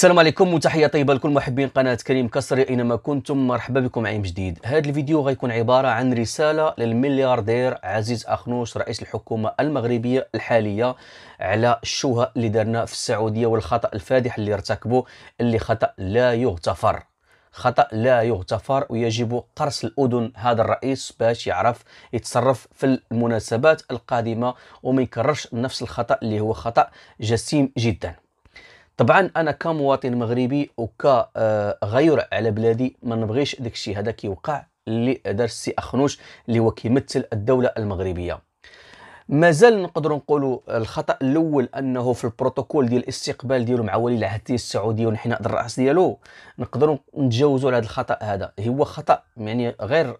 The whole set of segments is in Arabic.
السلام عليكم وتحيه طيبه لكل محبين قناه كريم كسري اينما كنتم مرحبا بكم عام جديد هذا الفيديو غيكون عباره عن رساله للملياردير عزيز اخنوش رئيس الحكومه المغربيه الحاليه على الشوهه اللي درنا في السعوديه والخطا الفادح اللي ارتكبه اللي خطا لا يغتفر خطأ لا يغتفر ويجب قرص الأذن هذا الرئيس باش يعرف يتصرف في المناسبات القادمة وما يكررش نفس الخطأ اللي هو خطأ جسيم جدا طبعا انا كمواطن مغربي وكغير على بلادي ما نبغيش داكشي هذا كيوقع اللي دار السي اخنوش اللي هو كيمثل الدوله المغربيه مازال نقدروا نقولوا الخطا الاول انه في البروتوكول ديال الاستقبال ديالو مع ولي العهد السعوديه وانحناء الراس ديالو نقدروا نتجاوزوا على هذا الخطا هذا هو خطا يعني غير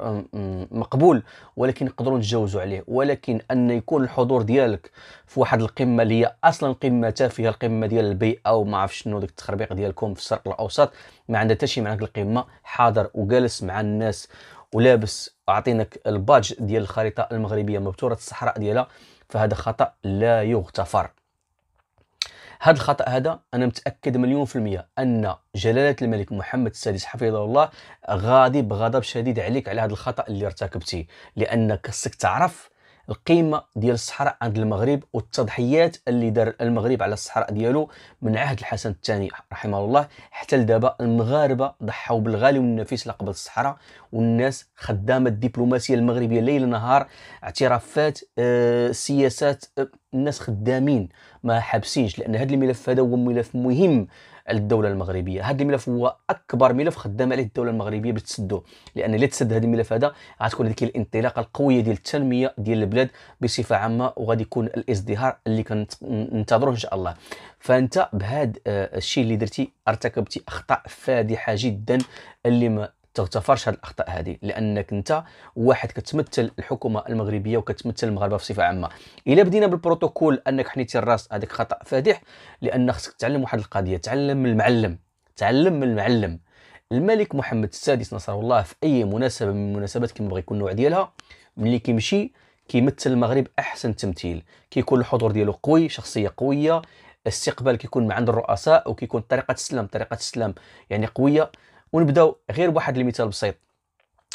مقبول ولكن نقدروا نتجاوزوا عليه ولكن ان يكون الحضور ديالك في واحد القمه اللي هي اصلا قمه تافهه القمه ديال البيئه وما عرف شنو ديك التخربيق ديالكم في الشرق الاوسط ما عندها حتى شي معنى القمه حاضر وجالس مع الناس ولابس اعطينك الباج ديال الخريطه المغربيه مبتوره الصحراء ديالها فهذا خطا لا يغتفر هذا الخطا هذا انا متاكد مليون في الميه ان جلاله الملك محمد السادس حفظه الله غاضب غضب شديد عليك على هذا الخطا اللي ارتكبتيه لانك خصك تعرف القيمه ديال الصحراء عند المغرب والتضحيات اللي دار المغرب على الصحراء ديالو من عهد الحسن الثاني رحمه الله حتى لدابا المغاربه ضحوا بالغالي والنفيس لقب الصحراء والناس خدامه الدبلوماسيه المغربيه ليل نهار اعترافات آه سياسات آه الناس خدامين ما حابسينش لان هذا الملف هذا هو ملف مهم الدوله المغربيه هذا الملف هو اكبر ملف خدام عليه الدوله المغربيه باش تسدو لان الا تسد هذا الملف هذا غتكون هذيك الانطلاقه القويه ديال التنميه ديال البلاد بصفه عامه وغادي يكون الازدهار اللي كننتظروه ان شاء الله فانت بهذا آه، الشيء اللي درتي ارتكبتي اخطاء فادحه جدا اللي ما تغتفرش هذه الاخطاء هذه لانك انت واحد كتمثل الحكومه المغربيه وكتمثل المغاربه بصفه عامه الا بدينا بالبروتوكول انك حنيتي الراس هذاك خطا فادح لان خصك تعلم واحد القضيه تعلم من المعلم تعلم من المعلم الملك محمد السادس نصره الله في اي مناسبه من المناسبات كما بغى يكون النوع ديالها ملي كيمشي كيمثل المغرب احسن تمثيل كيكون الحضور ديالو قوي شخصيه قويه الاستقبال كيكون من عند الرؤساء وكيكون طريقه السلام طريقه السلام يعني قويه ونبداو غير بواحد المثال بسيط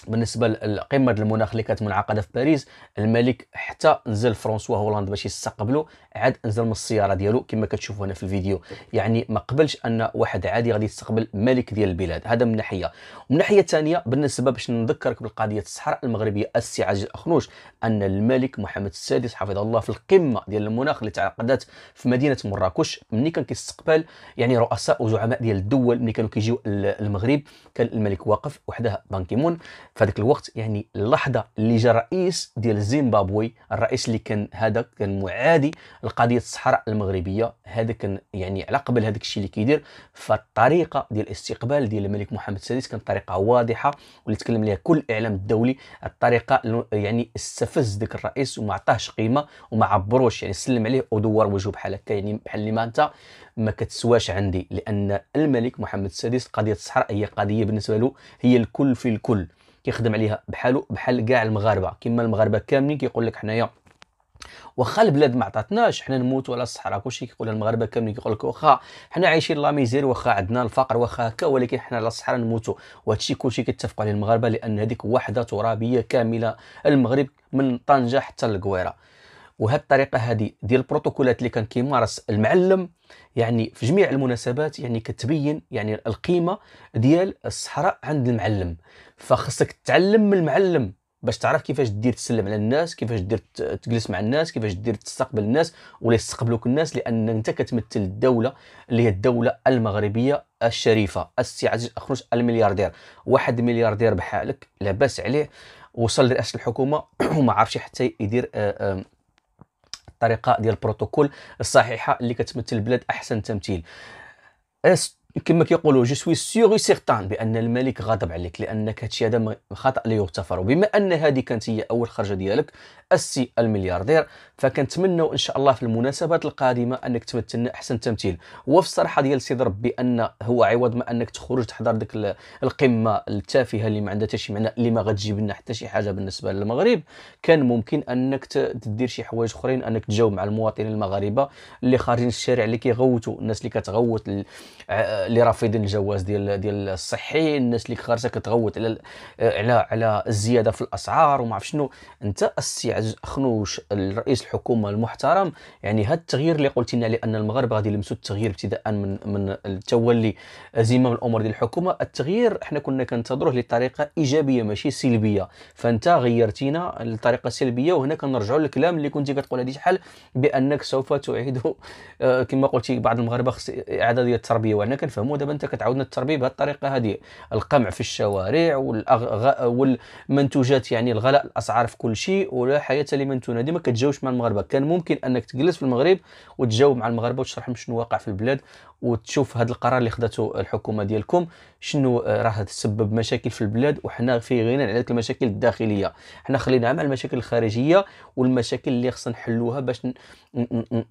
بالنسبه لقمه المناخ اللي كانت منعقده في باريس الملك حتى نزل فرانسوا هولاند باش يستقبلو عاد نزل من السياره ديالو كما كتشوفوا هنا في الفيديو يعني ما قبلش ان واحد عادي غادي يستقبل ملك ديال البلاد هذا من ناحيه ومن ناحيه ثانيه بالنسبه باش نذكرك بالقضيه الصحراء المغربيه السي عاجز اخنوش ان الملك محمد السادس حفظه الله في القمه ديال المناخ اللي تعقدت في مدينه مراكش ملي كان كيستقبل يعني رؤساء وزعماء ديال الدول ملي كانوا كيجيو المغرب كان الملك واقف وحده بانكيمون فذاك الوقت يعني اللحظه اللي جا الرئيس ديال زيمبابوي الرئيس اللي كان هذا كان معادي لقضيه الصحراء المغربيه هذا كان يعني على قبل هذاك الشيء اللي كيدير فالطريقه ديال الاستقبال ديال الملك محمد السادس كانت طريقه واضحه واللي تكلم لها كل الاعلام الدولي الطريقه يعني استفز ذاك الرئيس وما عطاهش قيمه وما عبروش يعني سلم عليه ودور وجهه بحال هكا يعني بحال اللي ما انت ما كتسواش عندي لان الملك محمد السادس قضيه الصحراء هي قضيه بالنسبه له هي الكل في الكل كيخدم عليها بحالو بحال كاع المغاربه كما المغاربه كاملين كيقول لك حنايا واخا البلاد ما عطاتناش حنا نموتوا على الصحراء كلشي كيقول المغاربه كاملين كيقول لك واخا حنا عايشين لا ميزير واخا عندنا الفقر واخا هكا ولكن حنا على الصحراء نموتوا وهذا الشيء كلشي كيتفقوا عليه المغاربه لان هذيك وحده ترابيه كامله المغرب من طنجه حتى القويره وهذه الطريقه هذه ديال البروتوكولات اللي كان كيمارس المعلم يعني في جميع المناسبات يعني كتبين يعني القيمه ديال الصحراء عند المعلم فخصك تعلم من المعلم باش تعرف كيفاش دير تسلم على الناس كيفاش دير تجلس مع الناس كيفاش دير تستقبل الناس ولا يستقبلوك الناس لان انت كتمثل الدوله اللي هي الدوله المغربيه الشريفه السي عزيز اخرج الملياردير واحد ملياردير بحالك لاباس عليه وصل لرئاسه الحكومه وما عرفش حتى يدير آآ آه، آآ الطريقه ديال البروتوكول الصحيحه اللي كتمثل البلاد احسن تمثيل كما كيقولوا جو سوي سيغ سيغتان بان الملك غضب عليك لانك هادشي هذا خطا لا يغتفر بما ان هذه كانت هي اول خرجه ديالك السي الملياردير فكنتمنوا ان شاء الله في المناسبات القادمه انك تمثلنا احسن تمثيل وفي الصراحه ديال سيد ربي ان هو عوض ما انك تخرج تحضر ديك القمه التافهه اللي ما عندها حتى شي معنى اللي ما غتجيب لنا حتى شي حاجه بالنسبه للمغرب كان ممكن انك تدير شي حوايج اخرين انك تجاوب مع المواطنين المغاربه اللي خارجين الشارع اللي كيغوتوا الناس اللي كتغوت اللي رافضين الجواز ديال ديال الصحي الناس اللي خارجه كتغوت على على على الزياده في الاسعار وما عرف شنو انت السي عز خنوش الرئيس الحكومه المحترم يعني هذا التغيير اللي قلت لنا لان المغرب غادي يلمسوا التغيير ابتداء من من التولي زمام الامور ديال الحكومه التغيير احنا كنا كنتظروه لطريقه ايجابيه ماشي سلبيه فانت غيرتينا لطريقه سلبيه وهنا كنرجعوا للكلام اللي كنتي كتقول هذه شحال بانك سوف تعيد آه، كما قلتي بعض المغاربه اعاده ديال التربيه وهنا كان كنفهموا دابا انت كتعاودنا التربيه بهذه الطريقه هذه القمع في الشوارع والأغ... والمنتوجات يعني الغلاء الاسعار في كل شيء ولا حياه لمن تنادي ما كتجاوبش مع المغاربه كان ممكن انك تجلس في المغرب وتجاوب مع المغاربه وتشرح لهم شنو واقع في البلاد وتشوف هذا القرار اللي خدته الحكومه ديالكم شنو آه، راه تسبب مشاكل في البلاد وحنا في غنى على المشاكل الداخليه حنا خلينا مع المشاكل الخارجيه والمشاكل اللي خصنا نحلوها باش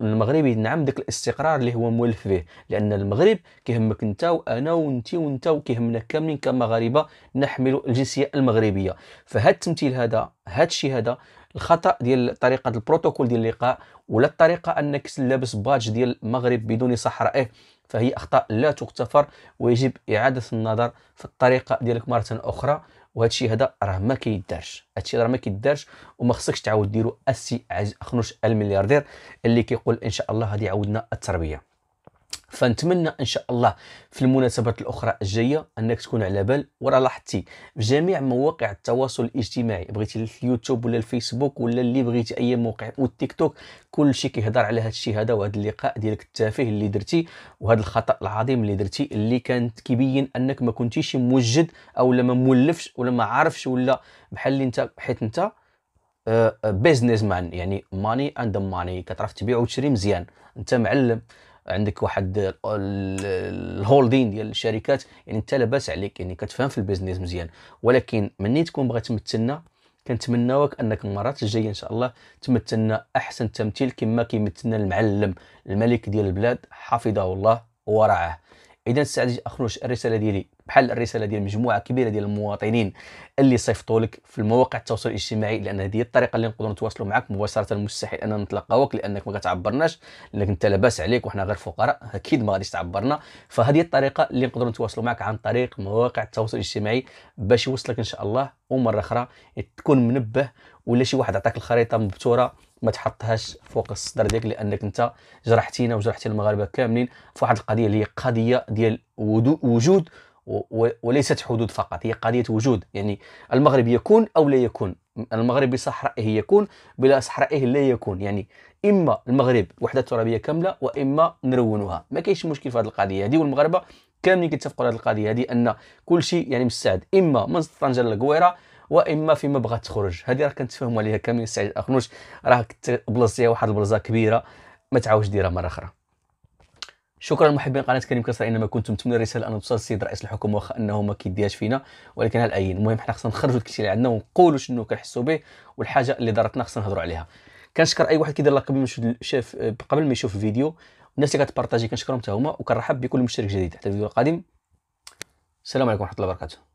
المغرب ينعم ذاك الاستقرار اللي هو مولف به لان المغرب كيهمك انت وانا وانت وانت وكيهمنا كاملين كمغاربه نحمل الجنسيه المغربيه فهاد التمثيل هذا هاد الشيء هذا الخطا ديال طريقه البروتوكول ديال اللقاء ولا الطريقه انك لابس باج ديال المغرب بدون صحرائه فهي اخطاء لا تغتفر ويجب اعاده النظر في الطريقه ديالك مره اخرى وهذا الشيء هذا راه ما كيدارش هذا الشيء راه ما كيدارش وما خصكش تعاود ديرو السي عز خنوش الملياردير اللي كيقول ان شاء الله غادي يعاودنا التربيه فنتمنى ان شاء الله في المناسبات الاخرى الجايه انك تكون على بال وراه لاحظتي في جميع مواقع التواصل الاجتماعي بغيتي اليوتيوب ولا الفيسبوك ولا اللي بغيتي اي موقع والتيك توك كل شيء كيهضر على هذا الشيء هذا وهذا اللقاء ديالك التافه اللي درتي وهذا الخطا العظيم اللي درتي اللي كان كيبين انك ما كنتيش موجد او لما ما مولفش ولا ما عارفش ولا بحال اللي انت حيت انت بيزنس آه، مان آه، يعني ماني اند ماني كتعرف تبيع وتشري مزيان انت معلم عندك واحد الهولدين ديال الشركات يعني انت لاباس عليك يعني كتفهم في البيزنس مزيان ولكن مني تكون بغيت تمثلنا كنتمناوك انك المرات الجايه ان شاء الله تمثلنا احسن تمثيل كما كيمثلنا المعلم الملك ديال البلاد حفظه الله ورعاه اذا الساعه اخرج الرساله ديالي بحال الرساله ديال مجموعه كبيره ديال المواطنين اللي صيفطوا لك في المواقع التواصل الاجتماعي لان هذه الطريقه اللي نقدروا نتواصلوا معك مباشره مستحيل اننا نتلقاوك لانك ما كتعبرناش لانك انت لاباس عليك وحنا غير فقراء اكيد ما غاديش تعبرنا فهذه الطريقه اللي نقدروا نتواصلوا معك عن طريق مواقع التواصل الاجتماعي باش يوصلك ان شاء الله ومره اخرى تكون منبه ولا شي واحد عطاك الخريطه مبتوره ما تحطهاش فوق الصدر ديالك لانك انت جرحتينا وجرحتي المغاربه كاملين في واحد القضيه اللي هي قضيه ديال وجود وليست حدود فقط هي قضيه وجود يعني المغرب يكون او لا يكون المغرب بصحرائه يكون بلا صحرائه لا يكون يعني اما المغرب وحده ترابيه كامله واما نرونها ما كاينش مشكل في هذه القضيه هذه والمغاربه كاملين كيتفقوا على هذه القضيه هذه ان كل شيء يعني مستعد اما من طنجه للقويره واما فيما بغات تخرج هذه راه كنتفاهموا عليها كاملين سعيد الاخنوش راه بلصتيها واحد البلاصه كبيره ما تعاودش ديرها مره اخرى شكرا محبين قناه كريم كسر انما كنتم تمنوا الرساله ان توصل السيد رئيس الحكومه واخا انه ما كيديهاش فينا ولكن ها العين المهم حنا خصنا نخرجوا الكشي اللي عندنا ونقولوا شنو كنحسوا به والحاجه اللي دارتنا خصنا نهضروا عليها كنشكر اي واحد كيدير لايك قبل ما يشوف قبل ما يشوف الفيديو الناس اللي كتبارطاجي كنشكرهم حتى هما وكنرحب بكل مشترك جديد حتى الفيديو القادم السلام عليكم ورحمه الله وبركاته